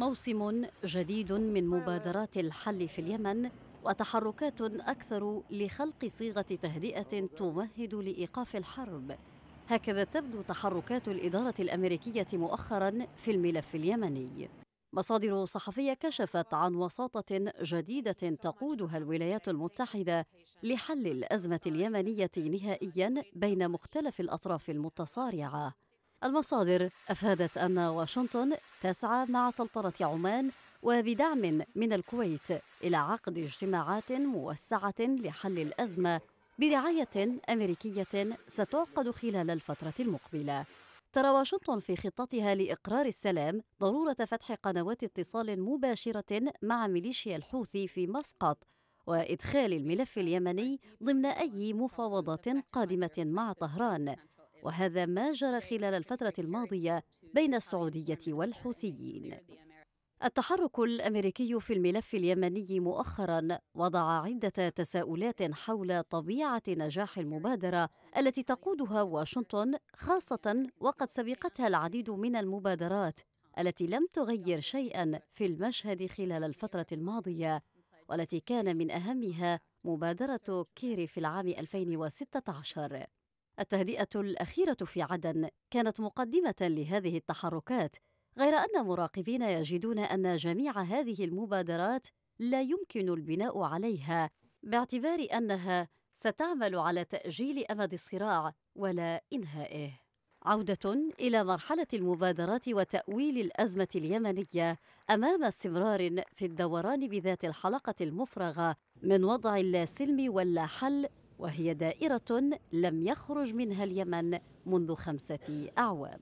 موسم جديد من مبادرات الحل في اليمن وتحركات اكثر لخلق صيغه تهدئه تمهد لايقاف الحرب هكذا تبدو تحركات الاداره الامريكيه مؤخرا في الملف اليمني مصادر صحفيه كشفت عن وساطه جديده تقودها الولايات المتحده لحل الازمه اليمنيه نهائيا بين مختلف الاطراف المتصارعه المصادر أفادت أن واشنطن تسعى مع سلطنة عمان وبدعم من الكويت إلى عقد اجتماعات موسعة لحل الأزمة برعاية أمريكية ستعقد خلال الفترة المقبلة. ترى واشنطن في خطتها لإقرار السلام ضرورة فتح قنوات اتصال مباشرة مع ميليشيا الحوثي في مسقط وإدخال الملف اليمني ضمن أي مفاوضات قادمة مع طهران وهذا ما جرى خلال الفترة الماضية بين السعودية والحوثيين. التحرك الامريكي في الملف اليمني مؤخرا وضع عده تساؤلات حول طبيعه نجاح المبادره التي تقودها واشنطن خاصه وقد سبقتها العديد من المبادرات التي لم تغير شيئا في المشهد خلال الفتره الماضيه والتي كان من اهمها مبادره كيري في العام 2016 التهدئة الأخيرة في عدن كانت مقدمة لهذه التحركات، غير أن مراقبين يجدون أن جميع هذه المبادرات لا يمكن البناء عليها باعتبار أنها ستعمل على تأجيل أمد الصراع ولا إنهائه. عودة إلى مرحلة المبادرات وتأويل الأزمة اليمنية أمام استمرار في الدوران بذات الحلقة المفرغة من وضع اللا سلم ولا حل وهي دائرة لم يخرج منها اليمن منذ خمسة أعوام